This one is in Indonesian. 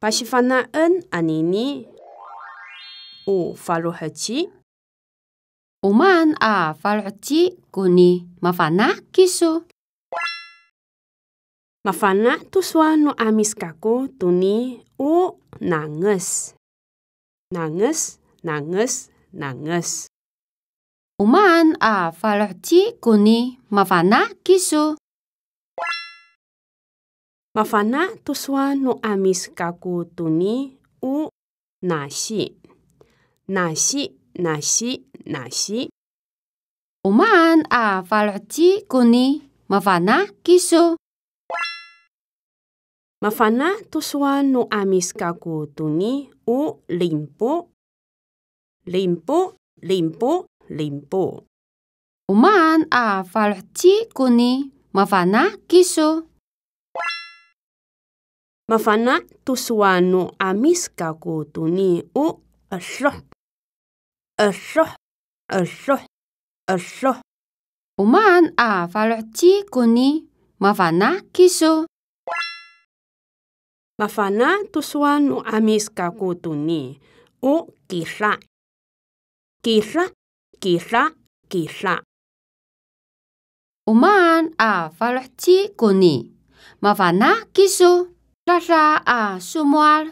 Pasifana en anini u faluhaci. Uman a faluhaci kuni mafana kisu. Mafana tuswa no amis kaku tuni u nanges. Nanges, nanges, nanges. Uman a faluhaci kuni mafana kisu. Mafana tuswa nu amis kaku tuni u nasi. Nasi, nasi, nasi. Umaan a falci kuni mafana kisu. Mafana tuswa nu amis kaku tuni u limpu. Limpu, limpu, limpu. Umaan a falci kuni mafana kisu mafana tuswanu amis kaku tuni u asroh asroh asroh asroh umaan a farohci kuni mafana kisu mafana tuswanu amis kaku tuni u kira kira kira kira umaan a farohci kuni mafana kisu 莎莎啊，苏摩尔。